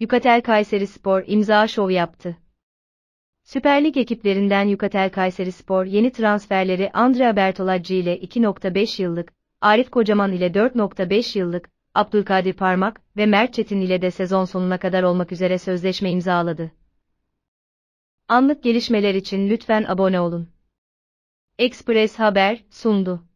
Yukatel Kayseri Spor imza şovu yaptı. Süper Lig ekiplerinden Yukatel Kayseri Spor yeni transferleri Andrea Bertolacci ile 2.5 yıllık, Arif Kocaman ile 4.5 yıllık, Abdülkadir Parmak ve Mert Çetin ile de sezon sonuna kadar olmak üzere sözleşme imzaladı. Anlık gelişmeler için lütfen abone olun. Express Haber sundu.